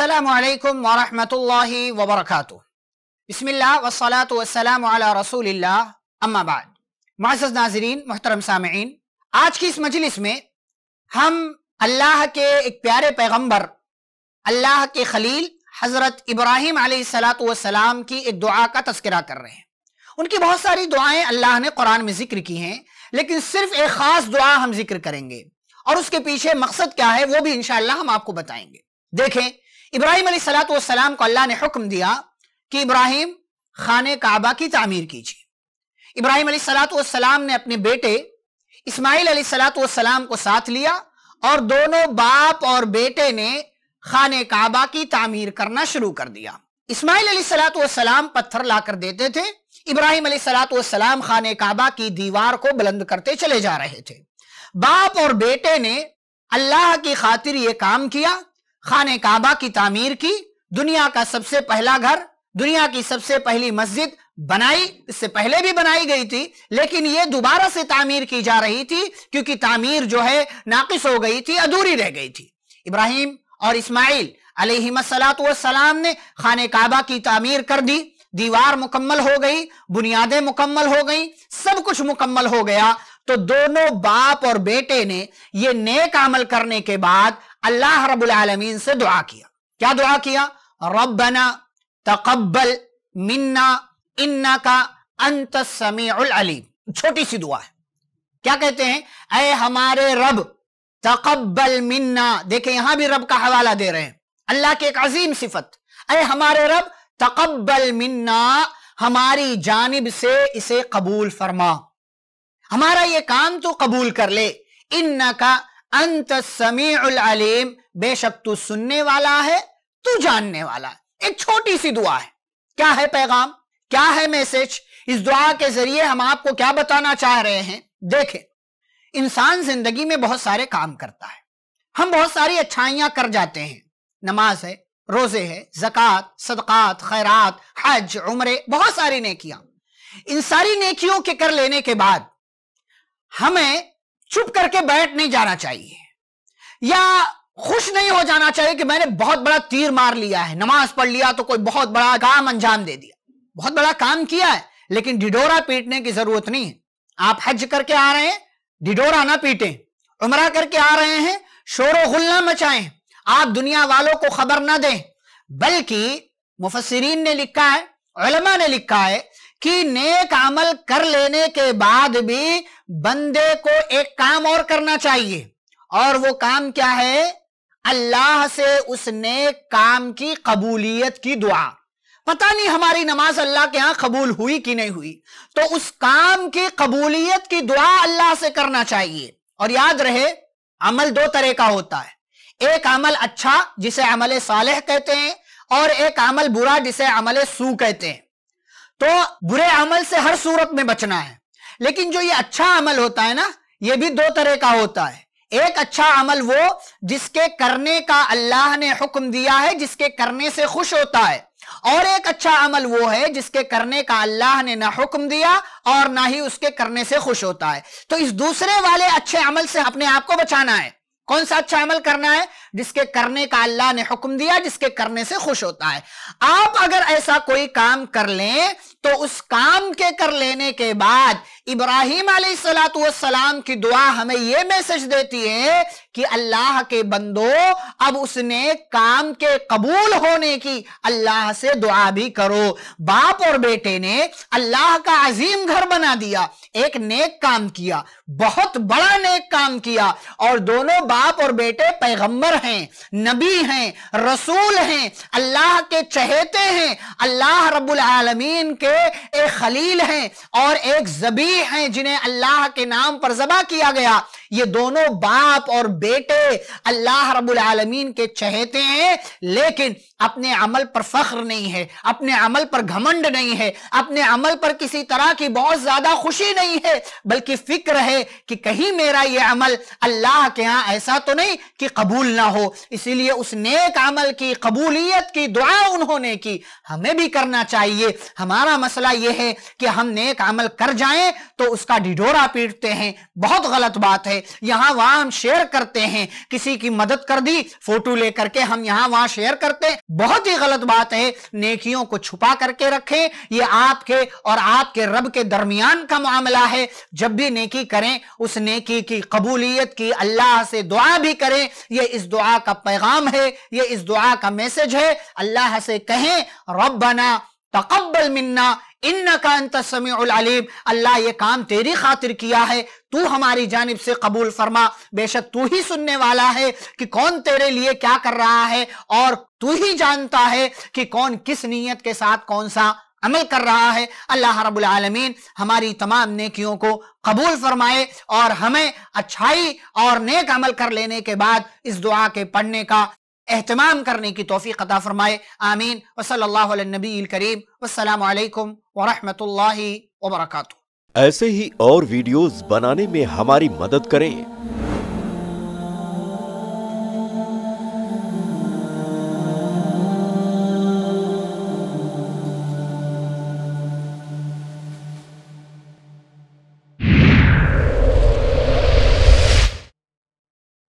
असलकम वरहमल वबरक बसमिल्ल अम्माबाद माज़ नाजरीन मोहतरम सामीन आज की इस मजलिस में हम अल्लाह के एक प्यारे पैगम्बर अल्लाह के खलील हज़रत इब्राहिम सलाम की एक दुआ का तस्करा कर रहे हैं उनकी बहुत सारी दुआएं अल्लाह ने कुरान में जिक्र की हैं लेकिन सिर्फ एक ख़ास दुआ हम जिक्र करेंगे और उसके पीछे मकसद क्या है वो भी इंशाल्लाह हम आपको बताएंगे देखें इब्राहिम सलाम को अल्लाह ने हुक्म दिया कि इब्राहिम खान काबा की तामीर कीजिए इब्राहिम सलाम ने अपने बेटे इस्माइल सलाम को साथ लिया और दोनों बाप और बेटे ने खान काबा की तामीर करना शुरू कर दिया इस्माइल सलाम पत्थर लाकर देते थे इब्राहिम सलाम खान काबा की दीवार को बुलंद करते चले जा रहे थे बाप और बेटे ने अल्लाह की खातिर ये काम किया खाने काबा की तामीर की दुनिया का सबसे पहला घर दुनिया की सबसे पहली मस्जिद बनाई इससे पहले भी बनाई गई थी लेकिन यह दोबारा से तामीर की जा रही थी क्योंकि तामीर जो है नाकिस हो गई थी अधूरी रह गई थी इब्राहिम और इस्माइल अलैहिमसलाम ने खान काबा की तामीर कर दी दीवार मुकम्मल हो गई बुनियादें मुकम्मल हो गई सब कुछ मुकम्मल हो गया तो दोनों बाप और बेटे ने ये नेक अमल करने के बाद अल्लाह रबुल आलमीन से दुआ किया क्या दुआ किया रबना तकबल मिन्ना इन्ना का अंत समी अलीम छोटी सी दुआ है क्या कहते हैं अय हमारे रब तकबल मिन्ना देखें यहां भी रब का हवाला दे रहे हैं अल्लाह की एक अजीम सिफत अय हमारे रब तकबल मिन्ना हमारी जानिब से इसे कबूल फरमा हमारा ये काम तो कबूल कर ले इन का अंत समी अलीम बेशक तू सुनने वाला है तू जानने वाला है एक छोटी सी दुआ है क्या है पैगाम क्या है मैसेज इस दुआ के जरिए हम आपको क्या बताना चाह रहे हैं देखें इंसान जिंदगी में बहुत सारे काम करता है हम बहुत सारी अच्छाइयां कर जाते हैं नमाज है रोजे है जक़ात सदक़ात खैरात हज उमरे बहुत सारी नेकियां इन सारी नेकियों के कर लेने के बाद हमें चुप करके बैठ नहीं जाना चाहिए या खुश नहीं हो जाना चाहिए कि मैंने बहुत बड़ा तीर मार लिया है नमाज पढ़ लिया तो कोई बहुत बड़ा काम अंजाम दे दिया बहुत बड़ा काम किया है लेकिन डिडोरा पीटने की जरूरत नहीं है आप हज करके आ रहे हैं डिडोरा ना पीटे उमरा करके आ रहे हैं शोर ना मचाएं आप दुनिया वालों को खबर ना दें बल्कि मुफसरीन ने लिखा है ने लिखा है कि नेक अमल कर लेने के बाद भी बंदे को एक काम और करना चाहिए और वो काम क्या है अल्लाह से उसने काम की कबूलियत की दुआ पता नहीं हमारी नमाज अल्लाह के यहां कबूल हुई कि नहीं हुई तो उस काम की कबूलियत की दुआ अल्लाह से करना चाहिए और याद रहे अमल दो तरह का होता है एक अमल अच्छा जिसे अमल सालेह कहते हैं और एक अमल बुरा जिसे अमल सू कहते हैं तो बुरे अमल से हर सूरत में बचना है लेकिन जो ये अच्छा अमल होता है ना ये भी दो तरह का होता है एक अच्छा अमल वो जिसके करने का अल्लाह ने हुक्म दिया है जिसके करने से खुश होता है और एक अच्छा अमल वो है जिसके करने का अल्लाह ने ना हुक्म दिया और ना ही उसके करने से खुश होता है तो इस दूसरे वाले अच्छे अमल से अपने आप को बचाना है कौन सा अच्छा अमल करना है जिसके करने का अल्लाह ने हुक्म दिया जिसके करने से खुश होता है आप अगर ऐसा कोई काम कर लें तो उस काम के कर लेने के बाद इब्राहिम सलाम की दुआ हमें यह मैसेज देती है कि अल्लाह के बंदो अब उसने काम के कबूल होने की अल्लाह से दुआ भी करो बाप और बेटे ने अल्लाह का अजीम घर बना दिया एक नेक काम किया बहुत बड़ा नेक काम किया और दोनों बाप और बेटे पैगंबर हैं नबी हैं रसूल हैं अल्लाह के चहेते हैं अल्लाह रब्बुल आलमीन के एक खलील हैं और एक जबी हैं जिन्हें अल्लाह के नाम पर जबा किया गया ये दोनों बाप और बेटे अल्लाह रब्बुल आलमीन के चहेते हैं लेकिन अपने अमल पर फख्र नहीं है अपने अमल पर घमंड नहीं है अपने अमल पर किसी तरह की बहुत ज्यादा खुशी नहीं है बल्कि फिक्र है कि कहीं मेरा यह अमल अल्लाह के यहाँ ऐसा तो नहीं कि कबूल ना हो इसीलिए उस नेक अमल की कबूलियत की दुआ उन्होंने की हमें भी करना चाहिए हमारा मसला यह है कि हम नेक अमल कर जाए तो उसका डिडोरा पीटते हैं बहुत गलत बात है यहां वहां हम शेयर करते हैं किसी की मदद कर दी फोटो लेकर के हम यहां वहां शेयर करते हैं बहुत ही गलत बात है नेकियों को छुपा करके रखें ये आपके और आपके रब के दरमियान का मामला है जब भी नेकी करें उस नेकी की कबूलियत की अल्लाह से दुआ भी करें ये इस दुआ का पैगाम है ये इस दुआ का मैसेज है अल्लाह से कहें रब बना तकबल मिन्ना इन का अंत समीम अल्लाह ये काम तेरी खातिर किया है तू हमारी जानब से कबूल फरमा बेशक तू ही सुनने वाला है कि कौन तेरे लिए क्या कर रहा है और तू ही जानता है कि कौन किस नीयत के साथ कौन सा अमल कर रहा है अल्लाह रब्बुल आलमीन हमारी तमाम नेकियों को कबूल फरमाए और हमें अच्छाई और नेक अमल कर लेने के बाद इस दुआ के पढ़ने का अहतमाम करने की तोफ़ी अता फ़रमाए आमीन वसल्ला नबी करीम वालकम वरहमत ला वबरकू ऐसे ही और वीडियोस बनाने में हमारी मदद करें